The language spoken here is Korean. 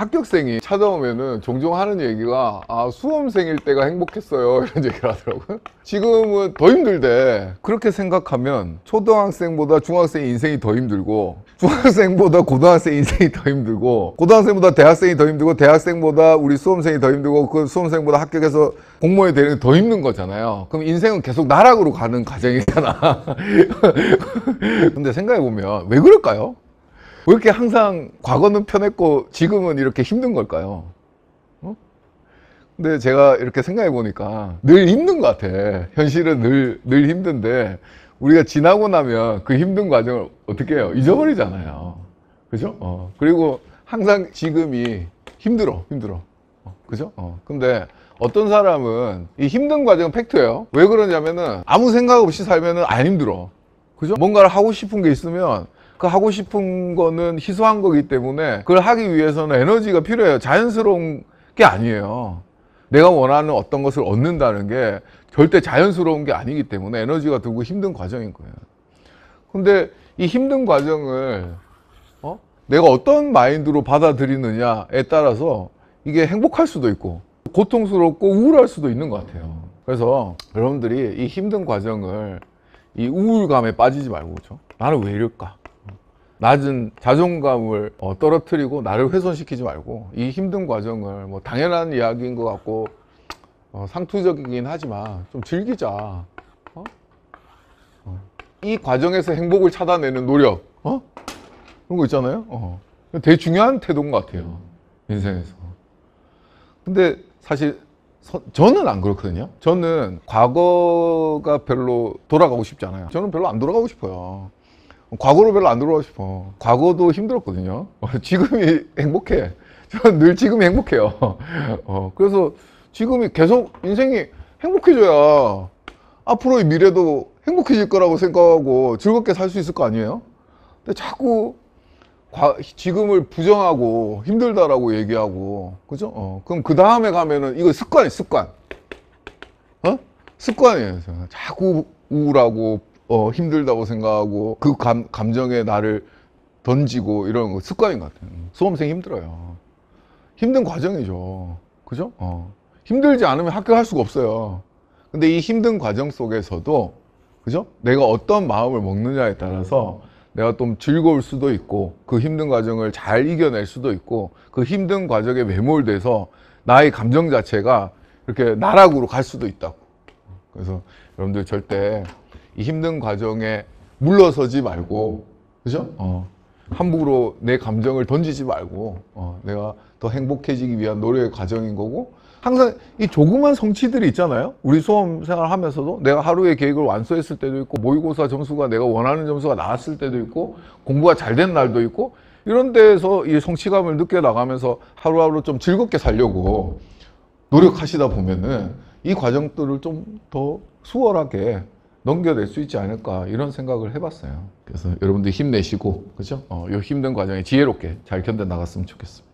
합격생이 찾아오면은 종종 하는 얘기가 아 수험생일 때가 행복했어요 이런 얘기를 하더라고요 지금은 더 힘들대 그렇게 생각하면 초등학생보다 중학생 인생이 더 힘들고 중학생보다 고등학생 인생이 더 힘들고 고등학생보다 대학생이 더 힘들고 대학생보다 우리 수험생이 더 힘들고 그 수험생보다 합격해서 공무원이 되는 게 더 힘든 거잖아요 그럼 인생은 계속 나락으로 가는 과정이잖아 근데 생각해보면 왜 그럴까요? 왜 이렇게 항상 과거는 편했고 지금은 이렇게 힘든 걸까요? 어? 근데 제가 이렇게 생각해 보니까 늘 힘든 것 같아. 현실은 늘, 늘 힘든데 우리가 지나고 나면 그 힘든 과정을 어떻게 해요? 잊어버리잖아요. 그죠? 어. 그리고 항상 지금이 힘들어, 힘들어. 어, 그죠? 어. 근데 어떤 사람은 이 힘든 과정은 팩트예요. 왜 그러냐면은 아무 생각 없이 살면은 안 힘들어. 그죠? 뭔가를 하고 싶은 게 있으면 그 하고 싶은 거는 희소한 거기 때문에 그걸 하기 위해서는 에너지가 필요해요. 자연스러운 게 아니에요. 내가 원하는 어떤 것을 얻는다는 게 절대 자연스러운 게 아니기 때문에 에너지가 들고 힘든 과정인 거예요. 근데 이 힘든 과정을 어? 내가 어떤 마인드로 받아들이느냐에 따라서 이게 행복할 수도 있고 고통스럽고 우울할 수도 있는 것 같아요. 그래서 여러분들이 이 힘든 과정을 이 우울감에 빠지지 말고 그죠? 나는 왜 이럴까? 낮은 자존감을 어, 떨어뜨리고 나를 훼손시키지 말고 이 힘든 과정을 뭐 당연한 이야기인 것 같고 어, 상투적이긴 하지만 좀 즐기자 어? 어. 이 과정에서 행복을 찾아내는 노력 어? 그런 거 있잖아요 어. 되게 중요한 태도인 것 같아요 인생에서 근데 사실 서, 저는 안 그렇거든요 저는 과거가 별로 돌아가고 싶지 않아요 저는 별로 안 돌아가고 싶어요 과거로 별로 안들어가고 싶어 과거도 힘들었거든요 지금이 행복해 저는 늘 지금이 행복해요 어, 그래서 지금이 계속 인생이 행복해져야 앞으로의 미래도 행복해질 거라고 생각하고 즐겁게 살 수 있을 거 아니에요 근데 자꾸 과, 지금을 부정하고 힘들다라고 얘기하고 그죠? 어, 그럼 그 다음에 가면은 이거 습관이 습관 어? 습관이에요 자꾸 우울하고 어, 힘들다고 생각하고 그 감, 감정에 나를 던지고 이런 거 습관인 것 같아요. 수험생 힘들어요. 힘든 과정이죠. 그죠? 어. 힘들지 않으면 학교 할 수가 없어요. 근데 이 힘든 과정 속에서도 그죠? 내가 어떤 마음을 먹느냐에 따라서 내가 좀 즐거울 수도 있고 그 힘든 과정을 잘 이겨낼 수도 있고 그 힘든 과정에 매몰돼서 나의 감정 자체가 이렇게 나락으로 갈 수도 있다고. 그래서 여러분들 절대 이 힘든 과정에 물러서지 말고 그죠? 어. 함부로 내 감정을 던지지 말고 어, 내가 더 행복해지기 위한 노력의 과정인 거고 항상 이 조그만 성취들이 있잖아요 우리 수험 생활하면서도 내가 하루의 계획을 완수했을 때도 있고 모의고사 점수가 내가 원하는 점수가 나왔을 때도 있고 공부가 잘 된 날도 있고 이런 데에서 이 성취감을 느껴 나가면서 하루하루 좀 즐겁게 살려고 노력하시다 보면은 이 과정들을 좀 더 수월하게 넘겨낼 수 있지 않을까 이런 생각을 해봤어요. 그래서 여러분들 힘내시고 그렇죠? 어, 이 힘든 과정에 지혜롭게 잘 견뎌 나갔으면 좋겠습니다.